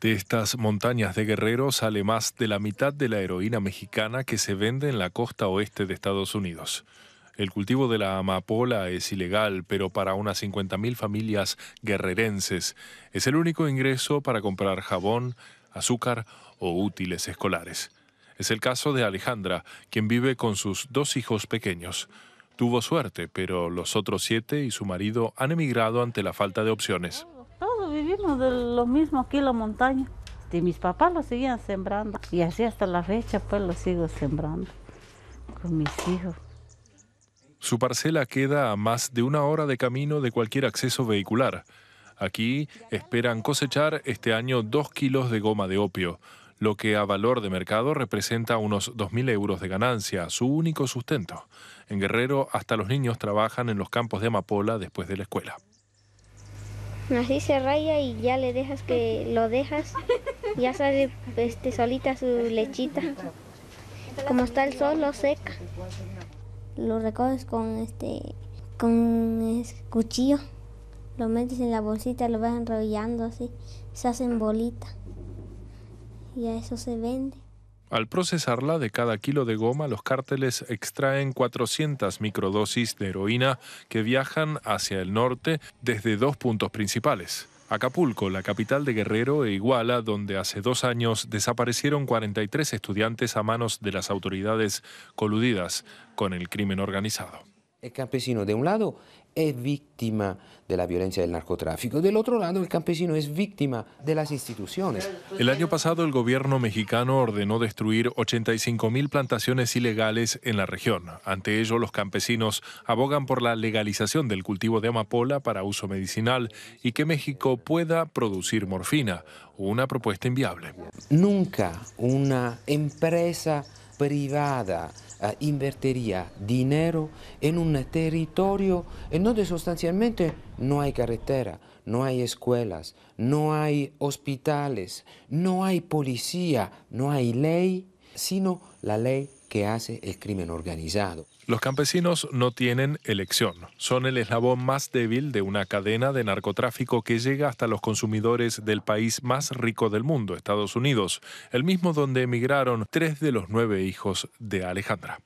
De estas montañas de Guerrero sale más de la mitad de la heroína mexicana que se vende en la costa oeste de Estados Unidos. El cultivo de la amapola es ilegal, pero para unas 50.000 familias guerrerenses es el único ingreso para comprar jabón, azúcar o útiles escolares. Es el caso de Alejandra, quien vive con sus dos hijos pequeños. Tuvo suerte, pero los otros siete y su marido han emigrado ante la falta de opciones vivimos de los mismos aquí en la montaña. mis papás lo seguían sembrando. Y así hasta la fecha, pues lo sigo sembrando con mis hijos. Su parcela queda a más de una hora de camino de cualquier acceso vehicular. Aquí esperan cosechar este año dos kilos de goma de opio, lo que a valor de mercado representa unos 2.000 euros de ganancia, su único sustento. En Guerrero, hasta los niños trabajan en los campos de amapola después de la escuela. Así se raya y ya le dejas que lo dejas, ya sale este, solita su lechita. Como está el sol, lo seca. Lo recoges con este con cuchillo, lo metes en la bolsita, lo vas enrollando así, se hacen bolita. Y a eso se vende. Al procesarla de cada kilo de goma, los cárteles extraen 400 microdosis de heroína que viajan hacia el norte desde dos puntos principales. Acapulco, la capital de Guerrero e Iguala, donde hace dos años desaparecieron 43 estudiantes a manos de las autoridades coludidas con el crimen organizado. El campesino de un lado es víctima de la violencia del narcotráfico, del otro lado el campesino es víctima de las instituciones. El año pasado el gobierno mexicano ordenó destruir 85.000 plantaciones ilegales en la región. Ante ello los campesinos abogan por la legalización del cultivo de amapola para uso medicinal y que México pueda producir morfina, una propuesta inviable. Nunca una empresa privada ah, invertiría dinero en un territorio en donde sustancialmente no hay carretera, no hay escuelas, no hay hospitales, no hay policía, no hay ley? sino la ley que hace el crimen organizado. Los campesinos no tienen elección. Son el eslabón más débil de una cadena de narcotráfico que llega hasta los consumidores del país más rico del mundo, Estados Unidos, el mismo donde emigraron tres de los nueve hijos de Alejandra.